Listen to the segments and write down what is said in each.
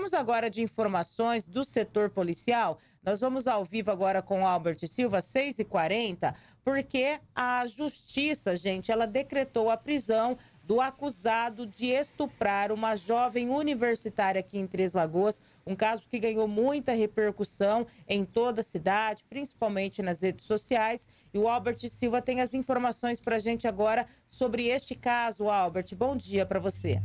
Vamos agora de informações do setor policial. Nós vamos ao vivo agora com Albert Silva, 6h40, porque a justiça, gente, ela decretou a prisão do acusado de estuprar uma jovem universitária aqui em Três Lagoas, um caso que ganhou muita repercussão em toda a cidade, principalmente nas redes sociais. E o Albert Silva tem as informações para a gente agora sobre este caso. Albert, bom dia para você.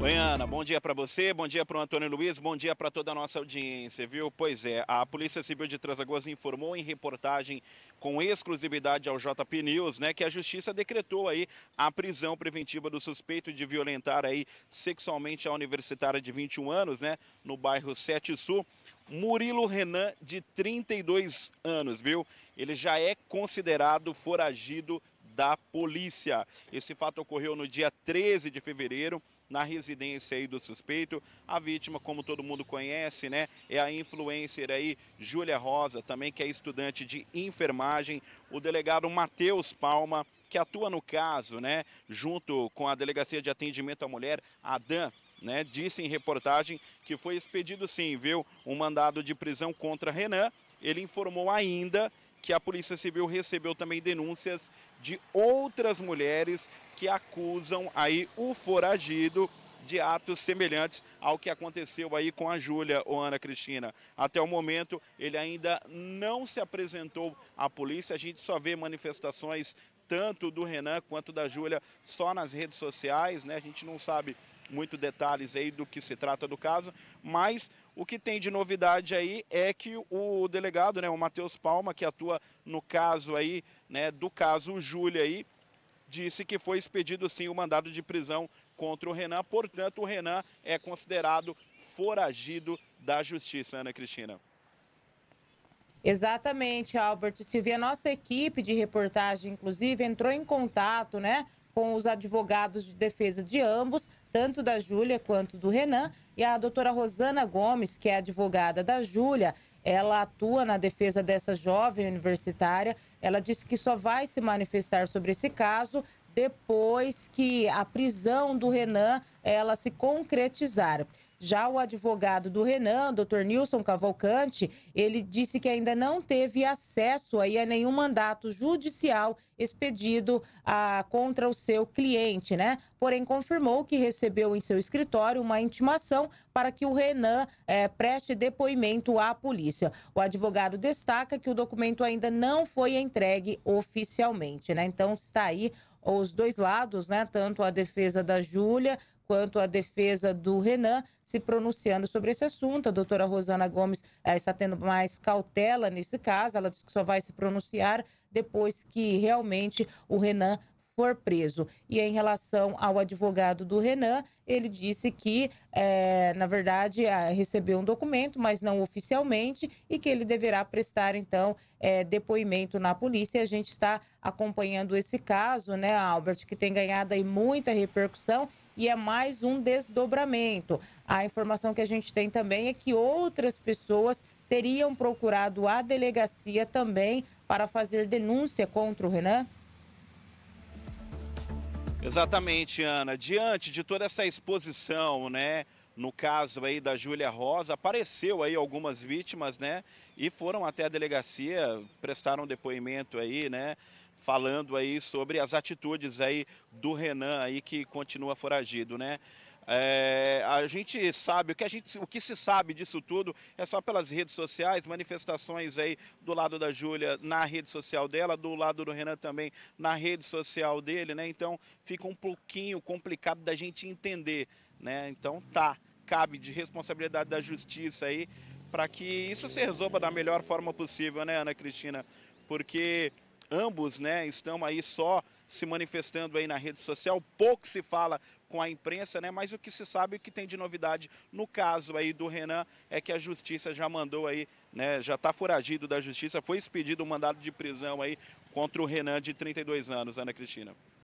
Oi, Ana, bom dia para você, bom dia para o Antônio Luiz, bom dia para toda a nossa audiência, viu? Pois é, a Polícia Civil de Transagoas informou em reportagem com exclusividade ao JP News, né, que a justiça decretou aí a prisão preventiva do suspeito de violentar aí sexualmente a universitária de 21 anos, né, no bairro Sete Sul, Murilo Renan de 32 anos, viu? Ele já é considerado foragido da polícia. Esse fato ocorreu no dia 13 de fevereiro na residência aí do suspeito. A vítima, como todo mundo conhece, né, é a influencer aí Júlia Rosa, também que é estudante de enfermagem. O delegado Matheus Palma que atua no caso, né, junto com a Delegacia de Atendimento à Mulher, a Dan né, disse em reportagem que foi expedido sim, viu, um mandado de prisão contra Renan. Ele informou ainda que a Polícia Civil recebeu também denúncias de outras mulheres que acusam aí o foragido de atos semelhantes ao que aconteceu aí com a Júlia ou Ana Cristina. Até o momento, ele ainda não se apresentou à polícia. A gente só vê manifestações tanto do Renan quanto da Júlia só nas redes sociais, né? A gente não sabe muitos detalhes aí do que se trata do caso, mas o que tem de novidade aí é que o delegado, né, o Matheus Palma, que atua no caso aí, né, do caso Júlia aí, disse que foi expedido sim o mandado de prisão contra o Renan, portanto o Renan é considerado foragido da justiça, Ana Cristina. Exatamente, Albert. Silvia, nossa equipe de reportagem, inclusive, entrou em contato né, com os advogados de defesa de ambos, tanto da Júlia quanto do Renan, e a doutora Rosana Gomes, que é advogada da Júlia, ela atua na defesa dessa jovem universitária. Ela disse que só vai se manifestar sobre esse caso depois que a prisão do Renan ela se concretizar. Já o advogado do Renan, Dr. Nilson Cavalcante, ele disse que ainda não teve acesso aí a nenhum mandato judicial expedido a, ah, contra o seu cliente, né? Porém, confirmou que recebeu em seu escritório uma intimação para que o Renan é, preste depoimento à polícia. O advogado destaca que o documento ainda não foi entregue oficialmente, né? Então está aí os dois lados, né, tanto a defesa da Júlia quanto a defesa do Renan se pronunciando sobre esse assunto. A doutora Rosana Gomes eh, está tendo mais cautela nesse caso, ela disse que só vai se pronunciar depois que realmente o Renan for preso. E em relação ao advogado do Renan, ele disse que, é, na verdade, recebeu um documento, mas não oficialmente, e que ele deverá prestar, então, é, depoimento na polícia. E a gente está acompanhando esse caso, né, Albert, que tem ganhado aí muita repercussão e é mais um desdobramento. A informação que a gente tem também é que outras pessoas teriam procurado a delegacia também para fazer denúncia contra o Renan. Exatamente, Ana. Diante de toda essa exposição, né? No caso aí da Júlia Rosa, apareceu aí algumas vítimas, né? E foram até a delegacia, prestaram depoimento aí, né? Falando aí sobre as atitudes aí do Renan aí que continua foragido, né? É, a gente sabe, o que, a gente, o que se sabe disso tudo é só pelas redes sociais, manifestações aí do lado da Júlia na rede social dela, do lado do Renan também na rede social dele, né? Então fica um pouquinho complicado da gente entender, né? Então tá, cabe de responsabilidade da justiça aí para que isso se resolva da melhor forma possível, né, Ana Cristina? Porque ambos né, estão aí só se manifestando aí na rede social, pouco se fala com a imprensa, né? Mas o que se sabe, o que tem de novidade no caso aí do Renan é que a justiça já mandou aí, né? Já está foragido da justiça, foi expedido um mandado de prisão aí contra o Renan de 32 anos, Ana Cristina.